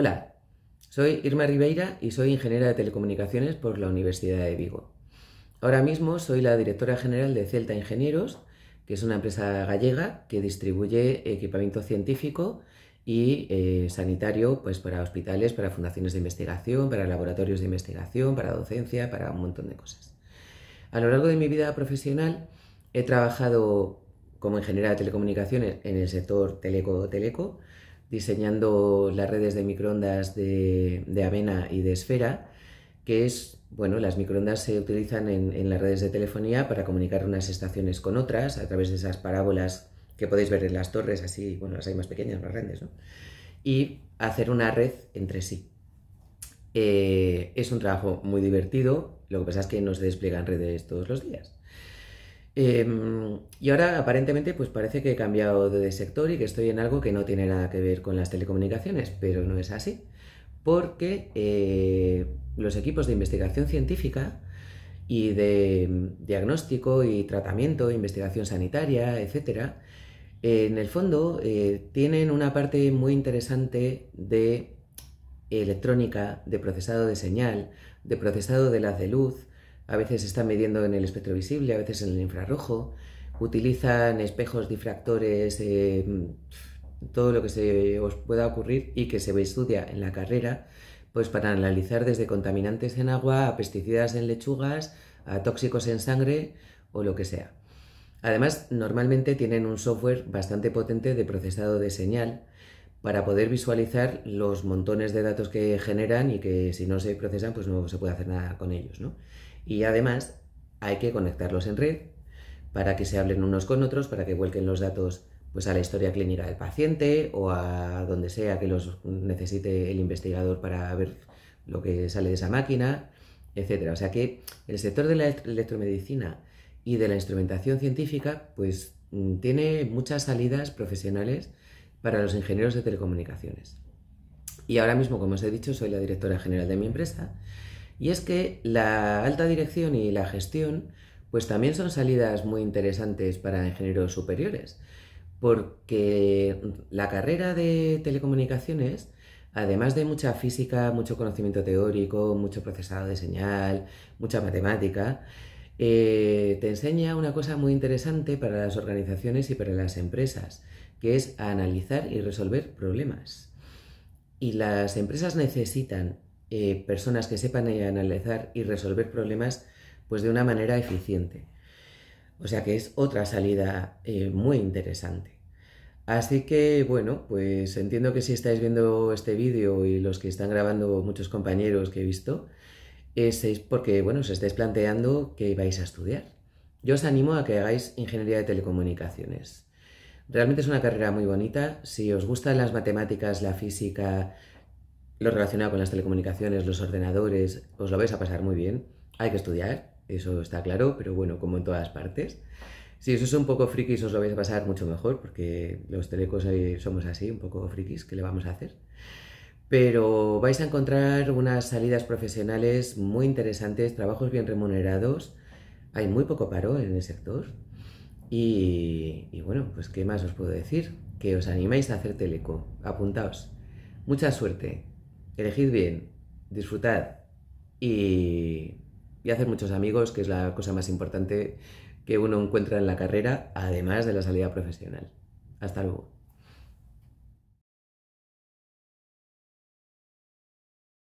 Hola, soy Irma Ribeira y soy ingeniera de telecomunicaciones por la Universidad de Vigo. Ahora mismo soy la directora general de Celta Ingenieros, que es una empresa gallega que distribuye equipamiento científico y eh, sanitario pues, para hospitales, para fundaciones de investigación, para laboratorios de investigación, para docencia, para un montón de cosas. A lo largo de mi vida profesional he trabajado como ingeniera de telecomunicaciones en el sector teleco-teleco, teleco teleco diseñando las redes de microondas de, avena y de esfera, que es bueno, las microondas se utilizan en, las redes de telefonía para comunicar unas estaciones con otras a través de esas parábolas que podéis ver en las torres, así, bueno, las hay más pequeñas, más grandes, ¿no? Y hacer una red entre sí. Eh, es un trabajo muy divertido, lo que pasa es que no se despliegan redes todos los días. Em, y ahora aparentemente pues parece que he cambiado de sector y que estoy en algo que no tiene nada que ver con las telecomunicaciones, pero no es así, porque eh, los equipos de investigación científica y de em, diagnóstico y tratamiento, investigación sanitaria, etcétera, en el fondo eh, tienen una parte muy interesante de electrónica, de procesado de señal, de procesado de las de luz, a veces están midiendo en el espectro visible, a veces en el infrarrojo, utilizan espejos difractores, eh, mm, todo lo que se os pueda ocurrir y que se estudia en la carrera, pues para analizar desde contaminantes en agua a pesticidas en lechugas, a tóxicos en sangre o lo que sea. Además, normalmente tienen un software bastante potente de procesado de señal para poder visualizar los montones de datos que generan y que si no se procesan, pues no se puede hacer nada con ellos, ¿no? Y además hay que conectarlos en red para que se hablen unos con otros, para que vuelquen los datos pues, a la historia clínica del paciente o a donde sea que los necesite el investigador para ver lo que sale de esa máquina, etc. O sea que el sector de la electromedicina y de la instrumentación científica pues, mm, tiene muchas salidas profesionales para los ingenieros de telecomunicaciones. Y ahora mismo, como os he dicho, soy la directora general de mi empresa y es que la alta dirección y la gestión pues también son salidas muy interesantes para ingenieros superiores, porque la carrera de telecomunicaciones, además de mucha física, mucho conocimiento teórico, mucho procesado de señal, mucha matemática, eh, te enseña una cosa muy interesante para las organizaciones y para las empresas, que es analizar y resolver problemas. Y las empresas necesitan eh, personas que sepan analizar y resolver problemas pues de una manera eficiente. O sea que es otra salida eh, muy interesante. Así que bueno, pues entiendo que si estáis viendo este vídeo y los que están grabando muchos compañeros que he visto, es porque bueno, os estáis planteando que vais a estudiar. Yo os animo a que hagáis ingeniería de telecomunicaciones. Realmente es una carrera muy bonita. Si os gustan las matemáticas, la física, lo relacionado con las telecomunicaciones, los ordenadores, os lo vais a pasar muy bien. Hay que estudiar, eso está claro, pero bueno, como en todas partes. Si eso es un poco frikis, os lo vais a pasar mucho mejor, porque los telecos somos así, un poco frikis, ¿qué le vamos a hacer? Pero vais a encontrar unas salidas profesionales muy interesantes, trabajos bien remunerados, hay muy poco paro en el sector. Y, bueno, pues ¿qué más os puedo decir? Que os animéis a hacer teleco, apuntaos. Mucha suerte elegid bien, disfrutad y, y hacer muchos amigos, que es la cosa más importante que uno encuentra en la carrera, además de la salida profesional. Hasta luego.